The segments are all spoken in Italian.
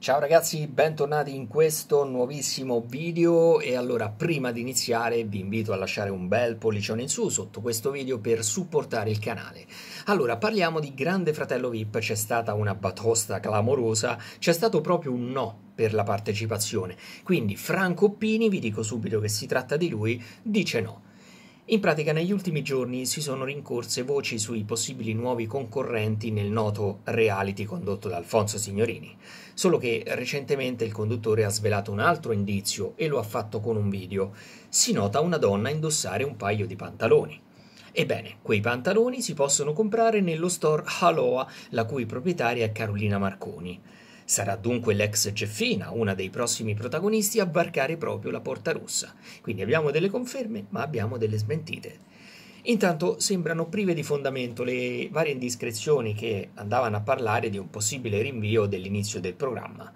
Ciao ragazzi, bentornati in questo nuovissimo video e allora prima di iniziare vi invito a lasciare un bel pollicione in su sotto questo video per supportare il canale. Allora, parliamo di Grande Fratello VIP, c'è stata una batosta clamorosa, c'è stato proprio un no per la partecipazione, quindi Franco Pini, vi dico subito che si tratta di lui, dice no. In pratica negli ultimi giorni si sono rincorse voci sui possibili nuovi concorrenti nel noto reality condotto da Alfonso Signorini, solo che recentemente il conduttore ha svelato un altro indizio e lo ha fatto con un video. Si nota una donna indossare un paio di pantaloni. Ebbene, quei pantaloni si possono comprare nello store Haloa, la cui proprietaria è Carolina Marconi. Sarà dunque l'ex Ceffina, una dei prossimi protagonisti, a varcare proprio la porta rossa. Quindi abbiamo delle conferme, ma abbiamo delle smentite. Intanto sembrano prive di fondamento le varie indiscrezioni che andavano a parlare di un possibile rinvio dell'inizio del programma.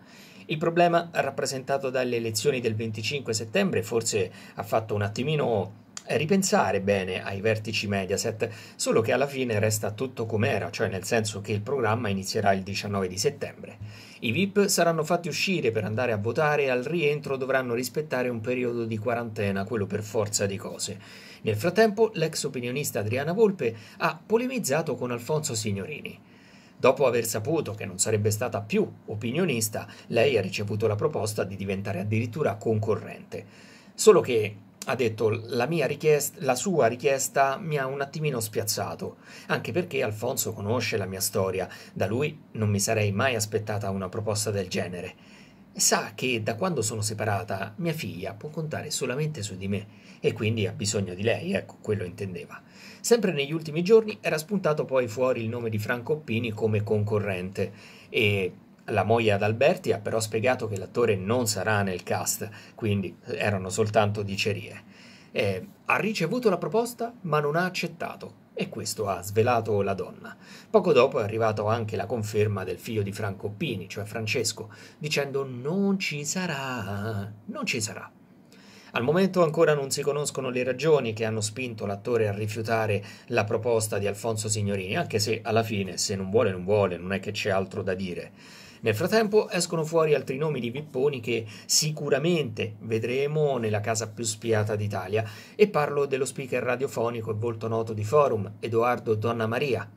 Il problema rappresentato dalle elezioni del 25 settembre forse ha fatto un attimino ripensare bene ai vertici Mediaset, solo che alla fine resta tutto com'era, cioè nel senso che il programma inizierà il 19 di settembre. I VIP saranno fatti uscire per andare a votare e al rientro dovranno rispettare un periodo di quarantena, quello per forza di cose. Nel frattempo l'ex opinionista Adriana Volpe ha polemizzato con Alfonso Signorini. Dopo aver saputo che non sarebbe stata più opinionista, lei ha ricevuto la proposta di diventare addirittura concorrente. Solo che ha detto la, la sua richiesta mi ha un attimino spiazzato, anche perché Alfonso conosce la mia storia, da lui non mi sarei mai aspettata una proposta del genere. Sa che da quando sono separata mia figlia può contare solamente su di me e quindi ha bisogno di lei, ecco, quello intendeva. Sempre negli ultimi giorni era spuntato poi fuori il nome di Franco Pini come concorrente e la moglie ad Alberti ha però spiegato che l'attore non sarà nel cast, quindi erano soltanto dicerie. Eh, ha ricevuto la proposta ma non ha accettato e questo ha svelato la donna. Poco dopo è arrivata anche la conferma del figlio di Franco Pini, cioè Francesco, dicendo non ci sarà, non ci sarà. Al momento ancora non si conoscono le ragioni che hanno spinto l'attore a rifiutare la proposta di Alfonso Signorini, anche se alla fine se non vuole non vuole, non è che c'è altro da dire. Nel frattempo escono fuori altri nomi di Vipponi che sicuramente vedremo nella casa più spiata d'Italia e parlo dello speaker radiofonico e volto noto di Forum, Edoardo Donna Maria.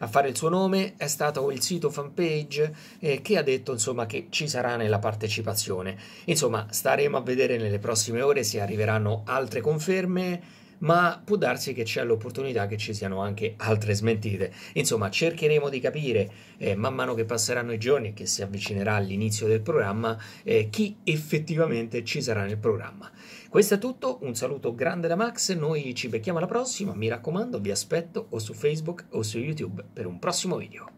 A fare il suo nome è stato il sito fanpage eh, che ha detto insomma, che ci sarà nella partecipazione. Insomma, staremo a vedere nelle prossime ore se arriveranno altre conferme ma può darsi che c'è l'opportunità che ci siano anche altre smentite. Insomma, cercheremo di capire eh, man mano che passeranno i giorni e che si avvicinerà all'inizio del programma eh, chi effettivamente ci sarà nel programma. Questo è tutto, un saluto grande da Max, noi ci becchiamo alla prossima, mi raccomando vi aspetto o su Facebook o su YouTube per un prossimo video.